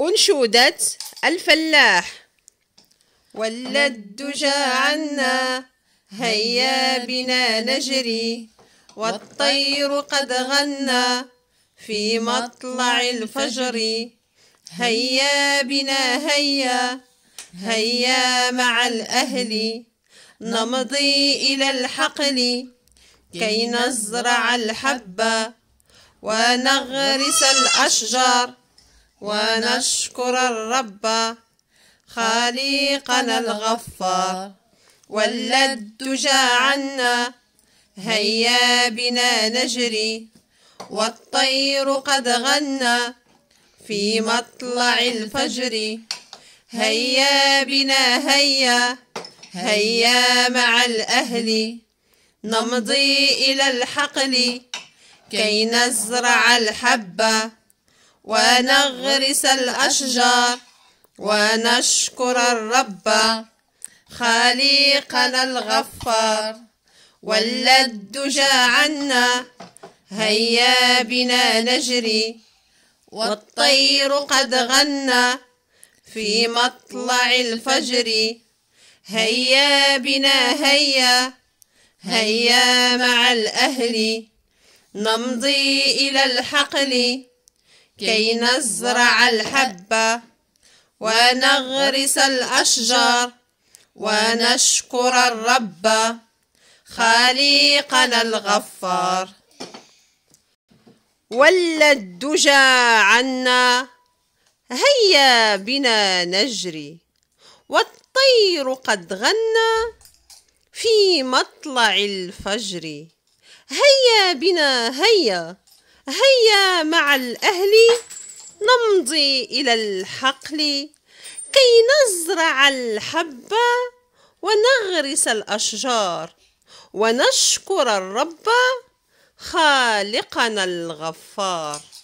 أنشودة الفلاح ولا الدجى عنا هيا بنا نجري والطير قد غنى في مطلع الفجر هيا بنا هيا هيا مع الأهل نمضي إلى الحقل كي نزرع الحبة ونغرس الأشجار ونشكر الرب خالقنا الغفار واللد جاء عنا هيا بنا نجري والطير قد غنى في مطلع الفجر هيا بنا هيا هيا مع الأهل نمضي إلى الحقل كي نزرع الحبة ونغرس الأشجار ونشكر الرب خليقنا الغفار جاء عنا هيا بنا نجري والطير قد غنى في مطلع الفجر هيا بنا هيا هيا مع الأهل نمضي إلى الحقل كي نزرع الحبة ونغرس الأشجار ونشكر الرب خالقنا الغفار ولا الدجى عنا هيا بنا نجري والطير قد غنى في مطلع الفجر هيا بنا هيا هيا مع الأهل نمضي إلى الحقل كي نزرع الحب ونغرس الأشجار ونشكر الرب خالقنا الغفار